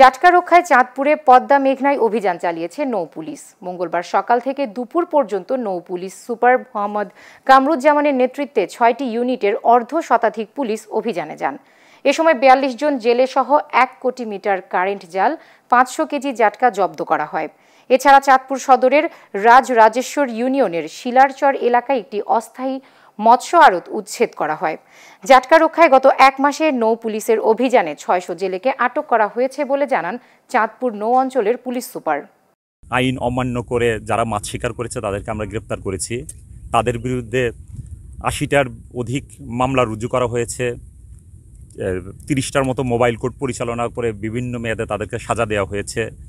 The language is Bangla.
জাটকা রক্ষায় চাঁদপুরে পদ্মা মেঘনায় অভিযান চালিয়েছে নৌ পুলিশ মঙ্গলবার সকাল থেকে দুপুর পর্যন্ত নৌ পুলিশ সুপার মোহাম্মদ কামরুজ্জামানের নেতৃত্বে ছয়টি ইউনিটের অর্ধ শতাধিক পুলিশ অভিযানে যান এ সময় বিয়াল্লিশ জন জেলে সহ এক কোটি মিটার কারেন্ট জাল পাঁচশো কেজি জাটকা জব্দ করা হয় এছাড়া চাঁদপুর সদরের রাজ রাজেশ্বর ইউনিয়নের শিলারচর এলাকায় একটি অস্থায়ী মৎস্য আড়ত উচ্ছেদ করা হয় জাটকা রক্ষায় গত এক মাসে নৌ পুলিশের অভিযানে ছয়শো জেলেকে আটক করা হয়েছে বলে জানান চাঁদপুর নৌ অঞ্চলের পুলিশ সুপার আইন অমান্য করে যারা মাছ শিকার করেছে তাদেরকে আমরা গ্রেপ্তার করেছি তাদের বিরুদ্ধে আশিটার অধিক মামলা রুজু করা হয়েছে তিরিশটার মতো মোবাইল কোর্ট পরিচালনা করে বিভিন্ন মেয়াদে তাদেরকে সাজা দেওয়া হয়েছে